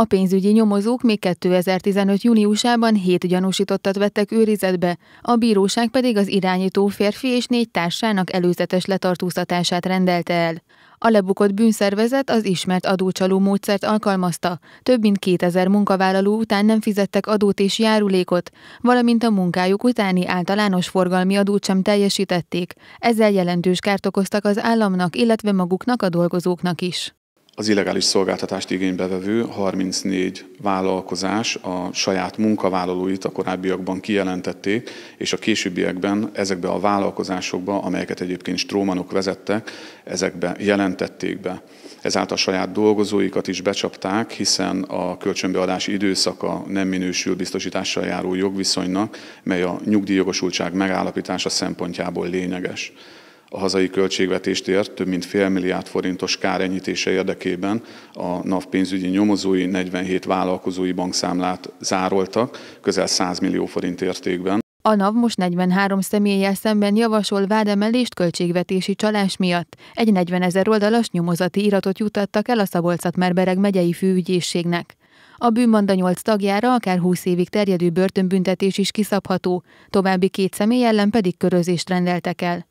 A pénzügyi nyomozók még 2015. júniusában hét gyanúsítottat vettek őrizetbe, a bíróság pedig az irányító férfi és négy társának előzetes letartóztatását rendelte el. A lebukott bűnszervezet az ismert adócsaló módszert alkalmazta, több mint 2000 munkavállaló után nem fizettek adót és járulékot, valamint a munkájuk utáni általános forgalmi adót sem teljesítették, ezzel jelentős kárt okoztak az államnak, illetve maguknak a dolgozóknak is az illegális szolgáltatást igénybevevő 34 vállalkozás a saját munkavállalóit a korábbiakban kijelentették, és a későbbiekben ezekbe a vállalkozásokba, amelyeket egyébként strómanok vezettek, ezekbe jelentették be. Ezáltal a saját dolgozóikat is becsapták, hiszen a kölcsönbeadás időszaka nem minősül biztosítással járó jogviszonynak, mely a nyugdíjjogosultság megállapítása szempontjából lényeges a hazai költségvetést ért több mint fél milliárd forintos enyhítése érdekében a NAV pénzügyi nyomozói 47 vállalkozói bankszámlát zároltak, közel 100 millió forint értékben. A NAV most 43 személlyel szemben javasol vádemelést költségvetési csalás miatt. Egy 40 ezer oldalas nyomozati iratot jutattak el a szabolcs merbereg megyei főügyészségnek. A bűnbanda 8 tagjára akár 20 évig terjedő börtönbüntetés is kiszabható, további két személy ellen pedig körözést rendeltek el.